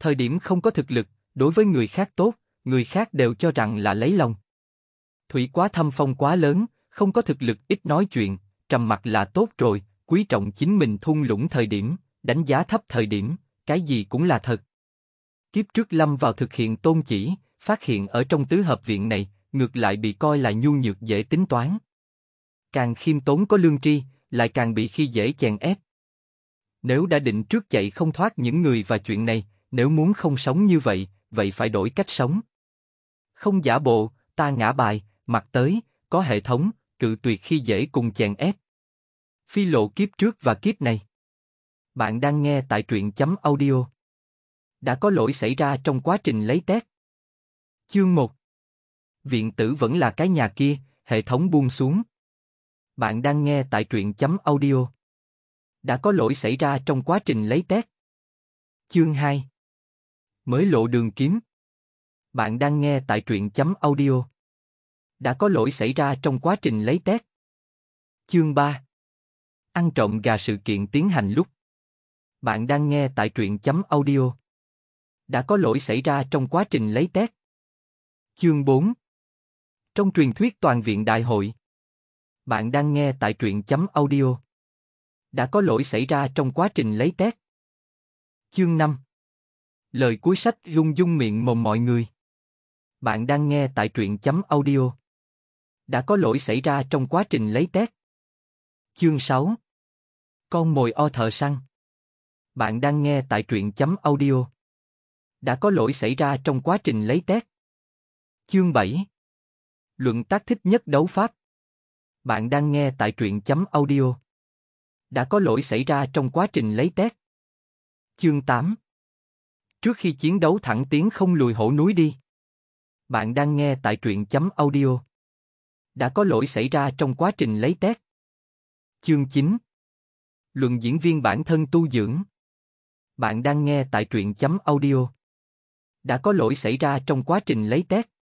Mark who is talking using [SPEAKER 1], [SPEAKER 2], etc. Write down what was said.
[SPEAKER 1] thời điểm không có thực lực, đối với người khác tốt, người khác đều cho rằng là lấy lòng. Thủy quá thâm phong quá lớn, không có thực lực ít nói chuyện, trầm mặc là tốt rồi, quý trọng chính mình thung lũng thời điểm, đánh giá thấp thời điểm, cái gì cũng là thật. Kiếp trước lâm vào thực hiện tôn chỉ, phát hiện ở trong tứ hợp viện này, ngược lại bị coi là nhu nhược dễ tính toán. Càng khiêm tốn có lương tri, lại càng bị khi dễ chèn ép. Nếu đã định trước chạy không thoát những người và chuyện này, nếu muốn không sống như vậy, vậy phải đổi cách sống. Không giả bộ, ta ngã bài, mặt tới, có hệ thống, cự tuyệt khi dễ cùng chèn ép. Phi lộ kiếp trước và kiếp này. Bạn đang nghe tại truyện chấm audio. Đã có lỗi xảy ra trong quá trình lấy test. Chương 1 Viện tử vẫn là cái nhà kia, hệ thống buông xuống. Bạn đang nghe tại truyện chấm audio. Đã có lỗi xảy ra trong quá trình lấy test. Chương 2 mới lộ đường kiếm. Bạn đang nghe tại truyện chấm audio. Đã có lỗi xảy ra trong quá trình lấy test. Chương 3 Ăn trộm gà sự kiện tiến hành lúc. Bạn đang nghe tại truyện chấm audio. Đã có lỗi xảy ra trong quá trình lấy test. Chương 4 Trong truyền thuyết toàn viện đại hội. Bạn đang nghe tại truyện chấm audio. Đã có lỗi xảy ra trong quá trình lấy test. Chương 5 Lời cuối sách rung dung miệng mồm mọi người. Bạn đang nghe tại truyện chấm audio. Đã có lỗi xảy ra trong quá trình lấy tét. Chương 6 Con mồi o thờ săn Bạn đang nghe tại truyện chấm audio. Đã có lỗi xảy ra trong quá trình lấy tét. Chương 7 Luận tác thích nhất đấu pháp Bạn đang nghe tại truyện chấm audio. Đã có lỗi xảy ra trong quá trình lấy tét. Chương 8 Trước khi chiến đấu thẳng tiến không lùi hổ núi đi. Bạn đang nghe tại truyện chấm audio. Đã có lỗi xảy ra trong quá trình lấy test. Chương 9 Luận diễn viên bản thân tu dưỡng. Bạn đang nghe tại truyện chấm audio. Đã có lỗi xảy ra trong quá trình lấy test.